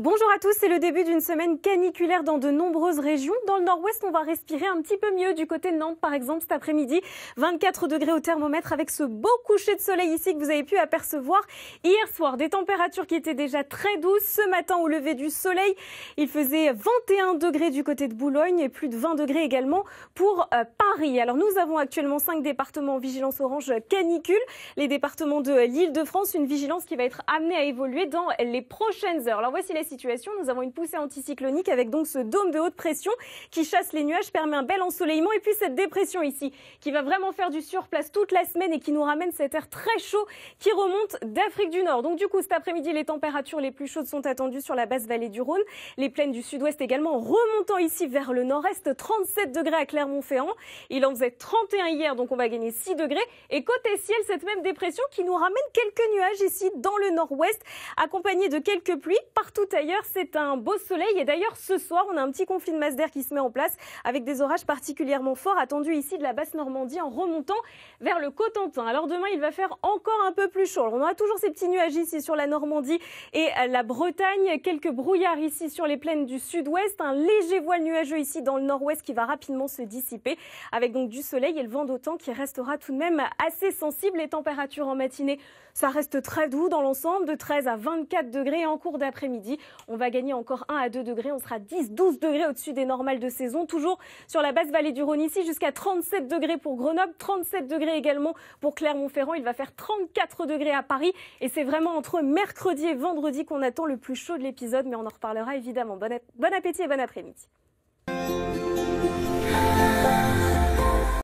Bonjour à tous, c'est le début d'une semaine caniculaire dans de nombreuses régions. Dans le nord-ouest, on va respirer un petit peu mieux du côté de Nantes par exemple cet après-midi. 24 degrés au thermomètre avec ce beau coucher de soleil ici que vous avez pu apercevoir hier soir. Des températures qui étaient déjà très douces. Ce matin au lever du soleil, il faisait 21 degrés du côté de Boulogne et plus de 20 degrés également pour euh, Paris. Alors nous avons actuellement 5 départements en vigilance orange canicule. Les départements de l'Île-de-France, une vigilance qui va être amenée à évoluer dans les prochaines heures. Alors voici situation, nous avons une poussée anticyclonique avec donc ce dôme de haute pression qui chasse les nuages, permet un bel ensoleillement et puis cette dépression ici qui va vraiment faire du surplace toute la semaine et qui nous ramène cet air très chaud qui remonte d'Afrique du Nord. Donc du coup, cet après-midi, les températures les plus chaudes sont attendues sur la basse vallée du Rhône, les plaines du sud-ouest également remontant ici vers le nord-est, 37 degrés à Clermont-Ferrand. Il en faisait 31 hier, donc on va gagner 6 degrés. Et côté ciel, cette même dépression qui nous ramène quelques nuages ici dans le nord-ouest, accompagné de quelques pluies partout D'ailleurs, c'est un beau soleil. Et d'ailleurs, ce soir, on a un petit conflit de masse d'air qui se met en place avec des orages particulièrement forts attendus ici de la basse Normandie en remontant vers le Cotentin. Alors demain, il va faire encore un peu plus chaud. on aura toujours ces petits nuages ici sur la Normandie et euh, la Bretagne, quelques brouillards ici sur les plaines du sud-ouest, un léger voile nuageux ici dans le nord-ouest qui va rapidement se dissiper avec donc du soleil et le vent d'automne qui restera tout de même assez sensible. Les températures en matinée, ça reste très doux dans l'ensemble de 13 à 24 degrés en cours d'après-midi. On va gagner encore 1 à 2 degrés. On sera 10, 12 degrés au-dessus des normales de saison. Toujours sur la basse vallée du Rhône ici, jusqu'à 37 degrés pour Grenoble, 37 degrés également pour Clermont-Ferrand. Il va faire 34 degrés à Paris. Et c'est vraiment entre mercredi et vendredi qu'on attend le plus chaud de l'épisode. Mais on en reparlera évidemment. Bon, bon appétit et bon après-midi.